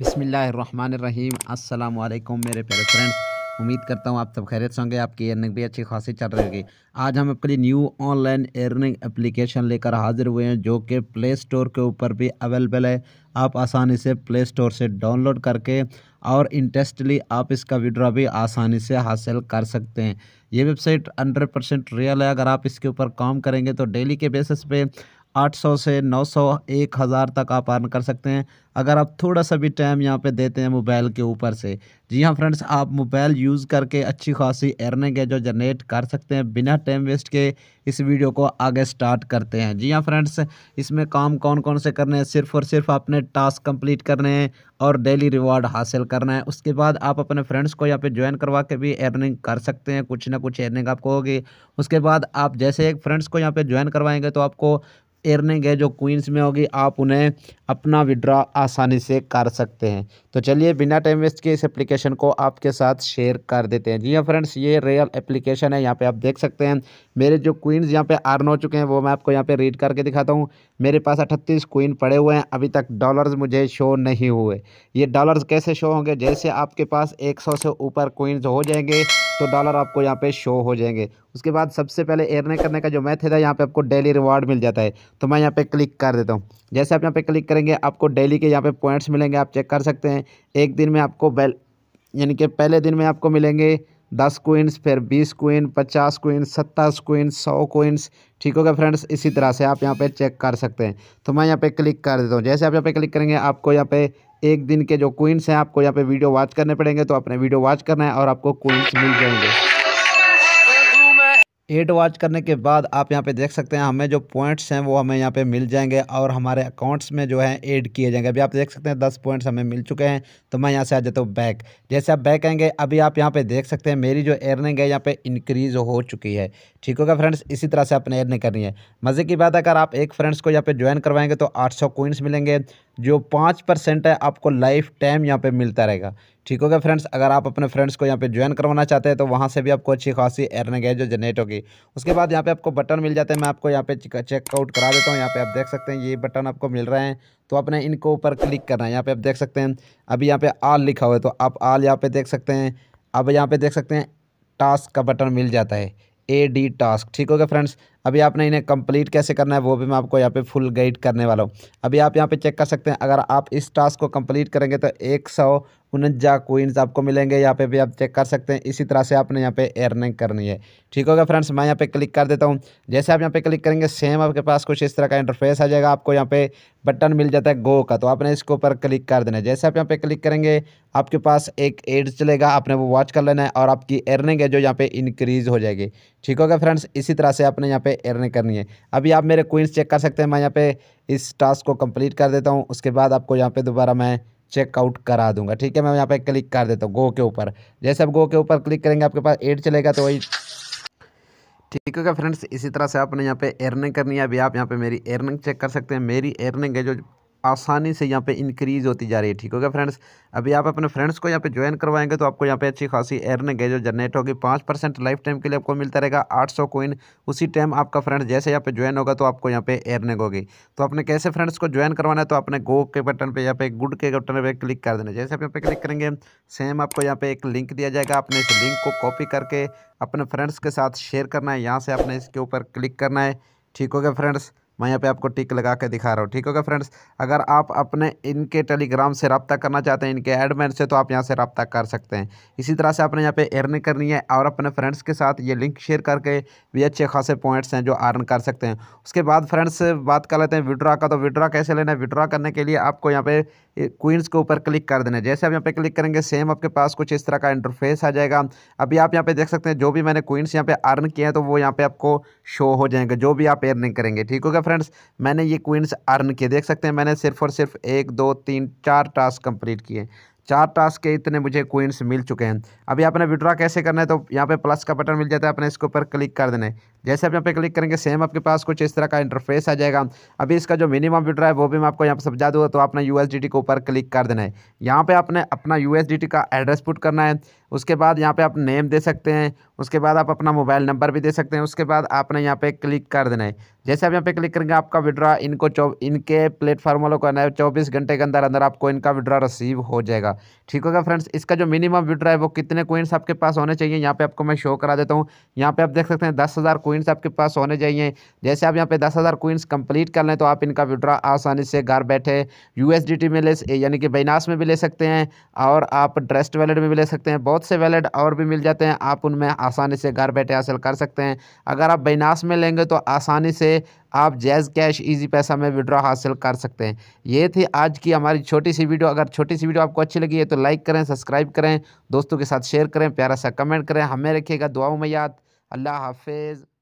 बसमिल अल्लाम मेरे प्यारे फ्रेंड्स उम्मीद करता हूँ आप सब खैरियत से होंगे आपकी अर्निंग भी अच्छी खासी चल रही होगी आज हम आपके लिए न्यू ऑनलाइन अर्निंग एप्लीकेशन लेकर हाजिर हुए हैं जो कि प्ले स्टोर के ऊपर भी अवेलेबल है आप आसानी से प्ले स्टोर से डाउनलोड करके और इंटरेस्टली आप इसका विड्रॉ भी आसानी से हासिल कर सकते हैं ये वेबसाइट हंड्रेड परसेंट रियल है अगर आप इसके ऊपर काम करेंगे तो डेली के बेसिस पे 800 से 900 हज़ार तक आप अर्न कर सकते हैं अगर आप थोड़ा सा भी टाइम यहाँ पे देते हैं मोबाइल के ऊपर से जी हाँ फ्रेंड्स आप मोबाइल यूज़ करके अच्छी खासी अर्निंग है जो जनरेट कर सकते हैं बिना टाइम वेस्ट के इस वीडियो को आगे स्टार्ट करते हैं जी हाँ फ्रेंड्स इसमें काम कौन कौन से करने हैं सिर्फ और सिर्फ अपने टास्क कंप्लीट करने हैं और डेली रिवॉर्ड हासिल करना है उसके बाद आप अपने फ्रेंड्स को यहाँ पर ज्वाइन करवा के भी अर्निंग कर सकते हैं कुछ ना कुछ अर्निंग आपको होगी उसके बाद आप जैसे एक फ्रेंड्स को यहाँ पर ज्वाइन करवाएंगे तो आपको एर्निंग है जो क्वींस में होगी आप उन्हें अपना विड्रॉ आसानी से कर सकते हैं तो चलिए बिना टाइम वेस्ट के इस एप्लीकेशन को आपके साथ शेयर कर देते हैं जी हाँ फ्रेंड्स ये रियल एप्लीकेशन है यहाँ पे आप देख सकते हैं मेरे जो क्वींस यहाँ पे आर्न हो चुके हैं वो मैं आपको यहाँ पे रीड करके दिखाता हूँ मेरे पास अट्ठतीस क्वीन पड़े हुए हैं अभी तक डॉलर्स मुझे शो नहीं हुए ये डॉलर्स कैसे शो होंगे जैसे आपके पास एक से ऊपर क्वींस हो जाएंगे तो डॉलर आपको यहाँ पे शो हो जाएंगे उसके बाद सबसे पहले एयरने करने का जो मैथ है यहाँ पे आपको डेली रिवॉर्ड मिल जाता है तो मैं यहाँ पे क्लिक कर देता हूँ जैसे आप यहाँ पे क्लिक करेंगे आपको डेली के यहाँ पे पॉइंट्स मिलेंगे आप चेक कर सकते हैं एक दिन में आपको बेल यानी कि पहले दिन में आपको मिलेंगे दस कोइंस फिर बीस कोइन पचास कोइन सत्ताईस कोइन सौ कोइंस ठीक होगा फ्रेंड्स इसी तरह से आप यहाँ पे चेक कर सकते हैं तो मैं यहाँ पे क्लिक कर देता हूँ जैसे आप यहाँ पे क्लिक करेंगे आपको यहाँ पे एक दिन के जो कोइंस हैं आपको यहाँ पे वीडियो वॉच करने पड़ेंगे तो आपने वीडियो वॉच करना है और आपको कोइंस मिल जाएंगे एड वॉच करने के बाद आप यहाँ पे देख सकते हैं हमें जो पॉइंट्स हैं वो हमें यहाँ पे मिल जाएंगे और हमारे अकाउंट्स में जो है ऐड किए जाएंगे अभी आप देख सकते हैं दस पॉइंट्स हमें मिल चुके हैं तो मैं यहाँ से आ जाता हूँ बैक जैसे आप बैक आएंगे अभी आप यहाँ पे देख सकते हैं मेरी जो एयरनिंग है यहाँ पर इंक्रीज़ हो चुकी है ठीक होगा फ्रेंड्स इसी तरह से आपने एयरनिंग करनी है मज़े की बात अगर आप एक फ्रेंड्स को यहाँ पर ज्वाइन करवाएंगे तो आठ सौ मिलेंगे जो पाँच परसेंट है आपको लाइफ टाइम यहाँ पर मिलता रहेगा ठीक हो गया फ्रेंड्स अगर आप अपने फ्रेंड्स को यहाँ पे ज्वाइन करवाना चाहते हैं तो वहाँ से भी आपको अच्छी खासी एरने है जो जनरेट होगी उसके बाद यहाँ पे आपको बटन मिल जाते हैं मैं आपको यहाँ पे चेकआउट करा देता हूँ यहाँ पे आप देख सकते हैं ये बटन आपको मिल रहे हैं तो आपने इनको ऊपर क्लिक करना है यहाँ पर आप देख सकते हैं अभी यहाँ पर आल लिखा हुआ है तो आप आल यहाँ पर देख सकते हैं अब यहाँ पर देख सकते हैं टास्क का बटन मिल जाता है ए डी टास्क ठीक हो गया फ्रेंड्स अभी आपने इन्हें कंप्लीट कैसे करना है वो भी मैं आपको यहाँ पे फुल गाइड करने वाला हूँ अभी आप यहाँ पे चेक कर सकते हैं अगर आप इस टास्क को कंप्लीट करेंगे तो एक सौ उनंजा कोइंस आपको मिलेंगे यहाँ पे भी आप चेक कर सकते हैं इसी तरह से आपने यहाँ पे एयरनिंग करनी है ठीक हो गया फ्रेंड्स मैं यहाँ पे क्लिक कर देता हूँ जैसे आप यहाँ पे क्लिक करेंगे सेम आपके पास कुछ इस तरह का इंटरफेस आ जाएगा आपको यहाँ पे बटन मिल जाता है गो का तो आपने इसके ऊपर क्लिक कर देना है जैसे आप यहाँ पे क्लिक करेंगे आपके पास एक एड चलेगा आपने वो वॉच कर लेना है और आपकी एयरनिंग है जो यहाँ पे इंक्रीज़ हो जाएगी ठीक हो गया फ्रेंड्स इसी तरह से आपने यहाँ पे पे एरने करनी है अभी आप मेरे क्वींस चेक कर सकते हैं मैं यहाँ पे इस टास्क को कंप्लीट कर देता हूँ उसके बाद आपको यहाँ पे दोबारा मैं चेकआउट करा दूंगा ठीक है मैं यहाँ पे क्लिक कर देता हूँ गो के ऊपर जैसे आप गो के ऊपर क्लिक करेंगे आपके पास एड चलेगा तो वही ठीक है फ्रेंड्स इसी तरह से आपने यहाँ पे एर्निंग करनी है अभी आप यहाँ पे मेरी एर्निंग चेक कर सकते हैं मेरी एर्निंग है जो आसानी से यहाँ पे इंक्रीज़ होती जा रही है ठीक हो गया फ्रेंड्स अभी आप अपने फ्रेंड्स को यहाँ पे ज्वाइन करवाएंगे तो आपको यहाँ पे अच्छी खासी एयरन जो जनरेट होगी पाँच परसेंट लाइफ टाइम के लिए आपको मिलता रहेगा आठ सौ कोइन उसी टाइम आपका फ्रेंड जैसे यहाँ पे ज्वाइन होगा तो आपको यहाँ पे एयरनिंग होगी तो आपने कैसे फ्रेंड्स को ज्वाइन करवाना है तो आपने गो के बटन पर यहाँ पे गुड के बटन पर क्लिक कर देना जैसे आप यहाँ पे क्लिक करेंगे सेम आपको यहाँ पे एक लिंक दिया जाएगा आपने इस लिंक को कॉपी करके अपने फ्रेंड्स के साथ शेयर करना है यहाँ से आपने इसके ऊपर क्लिक करना है ठीक हो गया फ्रेंड्स मैं यहाँ पे आपको टिक लगा के दिखा रहा हूँ ठीक होगा फ्रेंड्स अगर आप अपने इनके टेलीग्राम से रब्ता करना चाहते हैं इनके एडमैन से तो आप यहाँ से रब्ता कर सकते हैं इसी तरह से आपने यहाँ पे अर्न करनी है और अपने फ्रेंड्स के साथ ये लिंक शेयर करके भी अच्छे खासे पॉइंट्स हैं जो अर्न कर सकते हैं उसके बाद फ्रेंड्स बात कर लेते हैं विड्रा का तो विड्रा कैसे लेना है विड्रा करने के लिए आपको यहाँ पे क्वींस के ऊपर क्लिक कर देना है जैसे आप यहाँ पे क्लिक करेंगे सेम आपके पास कुछ इस तरह का इंटरफेस आ जाएगा अभी आप यहाँ पे देख सकते हैं जो भी मैंने क्वींस यहाँ पे अर्न किए हैं तो वो यहाँ पे आपको शो हो जाएंगे जो भी आप अर्निंग करेंगे ठीक होगा फ्रेंड्स मैंने ये क्वींस अर्न किए देख सकते हैं मैंने सिर्फ और सिर्फ एक दो तीन चार टास्क कंप्लीट किए चार टास्क के इतने मुझे क्वींस मिल चुके हैं अभी आपने विड्रा कैसे करना है तो यहाँ पे प्लस का बटन मिल जाता है अपने इसके ऊपर क्लिक कर देना है जैसे आप यहाँ पे क्लिक करेंगे सेम आपके पास कुछ इस तरह का इंटरफेस आ जाएगा अभी इसका जो मिनिमम विड्रा है वो भी मैं आपको यहाँ पर समझा दूँगा तो आपने यू के ऊपर क्लिक कर देना है यहाँ पे आपने अपना यू का एड्रेस पुट करना है उसके बाद यहाँ पे आप नेम दे सकते हैं उसके बाद आप अपना मोबाइल नंबर भी दे सकते हैं उसके बाद आपने यहाँ पे क्लिक कर देना है जैसे आप यहाँ पे क्लिक करेंगे आपका विड्रा इनको चौ इनके प्लेटफॉर्म वालों को है चौबीस घंटे के अंदर अंदर आपको इनका विड्रा रिसीव हो जाएगा ठीक होगा फ्रेंड्स इसका जो मिनिमम विड्रा है वो कितने कोइंस आपके पास होने चाहिए यहाँ पे आपको मैं शो करा देता हूँ यहाँ पे आप देख सकते हैं दस हज़ार क्वींस आपके पास होने चाहिए जैसे आप यहाँ पे दस हज़ार कोइंस कंप्लीट कर लें तो आप इनका विड्रा आसानी से घर बैठे यू में ले यानी कि बैनास में भी ले सकते हैं और आप ड्रेस्ट वैलेट में भी ले सकते हैं बहुत से वैलेट और भी मिल जाते हैं आप उनमें आसानी से घर बैठे हासिल कर सकते हैं अगर आप बैनास में लेंगे तो आसानी से आप जैज़ कैश इजी पैसा में विड्रॉ हासिल कर सकते हैं ये थी आज की हमारी छोटी सी वीडियो अगर छोटी सी वीडियो आपको अच्छी लगी है तो लाइक करें सब्सक्राइब करें दोस्तों के साथ शेयर करें प्यारा सा कमेंट करें हमें रखिएगा दुआओं में याद अल्लाह हाफिज़